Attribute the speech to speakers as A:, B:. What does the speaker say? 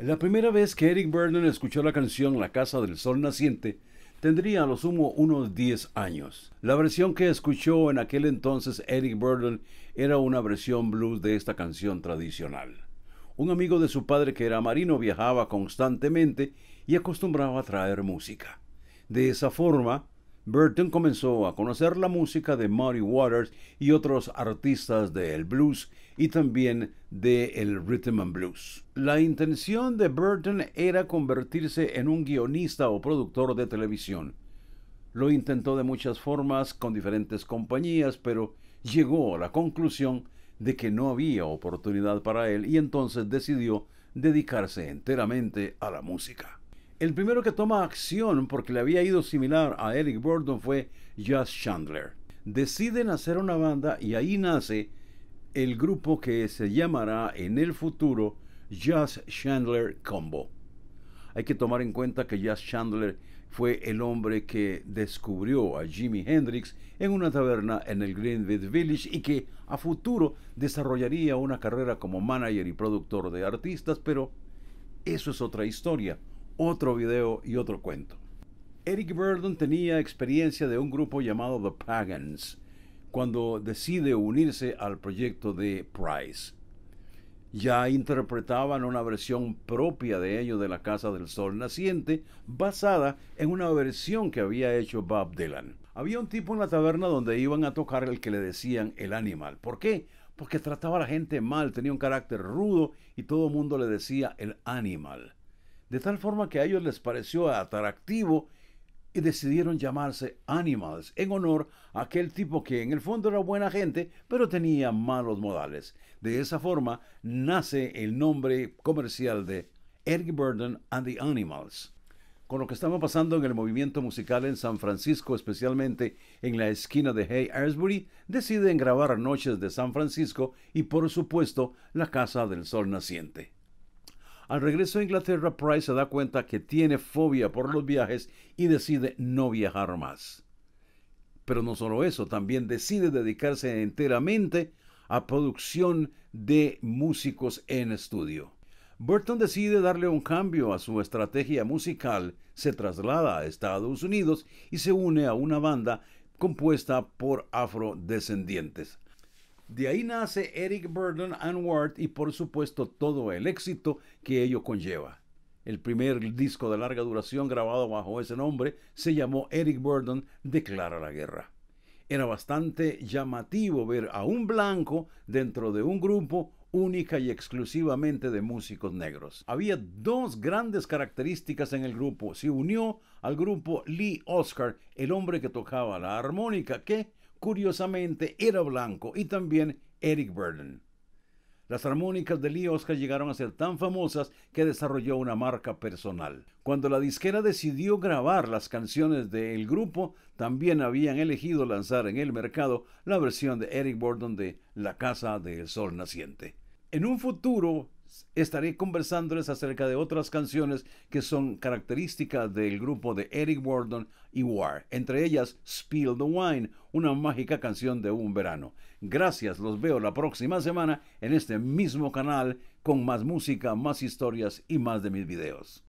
A: La primera vez que Eric Burden escuchó la canción La Casa del Sol Naciente, tendría a lo sumo unos 10 años. La versión que escuchó en aquel entonces Eric Burden era una versión blues de esta canción tradicional. Un amigo de su padre que era marino viajaba constantemente y acostumbraba a traer música. De esa forma, Burton comenzó a conocer la música de Muddy Waters y otros artistas del blues y también del rhythm and blues. La intención de Burton era convertirse en un guionista o productor de televisión. Lo intentó de muchas formas con diferentes compañías, pero llegó a la conclusión de que no había oportunidad para él y entonces decidió dedicarse enteramente a la música. El primero que toma acción porque le había ido similar a Eric Burdon fue Jazz Chandler. Deciden hacer una banda y ahí nace el grupo que se llamará en el futuro Jazz Chandler Combo. Hay que tomar en cuenta que Jazz Chandler fue el hombre que descubrió a Jimi Hendrix en una taberna en el Greenwich Village y que a futuro desarrollaría una carrera como manager y productor de artistas, pero eso es otra historia otro video y otro cuento. Eric Burdon tenía experiencia de un grupo llamado The Pagans cuando decide unirse al proyecto de Price. Ya interpretaban una versión propia de ellos de la Casa del Sol Naciente, basada en una versión que había hecho Bob Dylan. Había un tipo en la taberna donde iban a tocar el que le decían el animal. ¿Por qué? Porque trataba a la gente mal, tenía un carácter rudo y todo el mundo le decía el animal de tal forma que a ellos les pareció atractivo y decidieron llamarse Animals en honor a aquel tipo que en el fondo era buena gente, pero tenía malos modales. De esa forma nace el nombre comercial de Eric Burden and the Animals. Con lo que estaba pasando en el movimiento musical en San Francisco, especialmente en la esquina de Hay deciden grabar Noches de San Francisco y por supuesto La Casa del Sol Naciente. Al regreso a Inglaterra, Price se da cuenta que tiene fobia por los viajes y decide no viajar más. Pero no solo eso, también decide dedicarse enteramente a producción de músicos en estudio. Burton decide darle un cambio a su estrategia musical, se traslada a Estados Unidos y se une a una banda compuesta por afrodescendientes. De ahí nace Eric burden and Ward y por supuesto todo el éxito que ello conlleva. El primer disco de larga duración grabado bajo ese nombre se llamó Eric Burdon Declara la Guerra. Era bastante llamativo ver a un blanco dentro de un grupo única y exclusivamente de músicos negros. Había dos grandes características en el grupo. Se unió al grupo Lee Oscar, el hombre que tocaba la armónica, que curiosamente, era blanco y también Eric Burden. Las armónicas de Lee Oscar llegaron a ser tan famosas que desarrolló una marca personal. Cuando la disquera decidió grabar las canciones del grupo, también habían elegido lanzar en el mercado la versión de Eric Burden de La Casa del Sol Naciente. En un futuro, estaré conversándoles acerca de otras canciones que son características del grupo de Eric Wardon y War, entre ellas Spill the Wine, una mágica canción de un verano. Gracias, los veo la próxima semana en este mismo canal con más música, más historias y más de mis videos.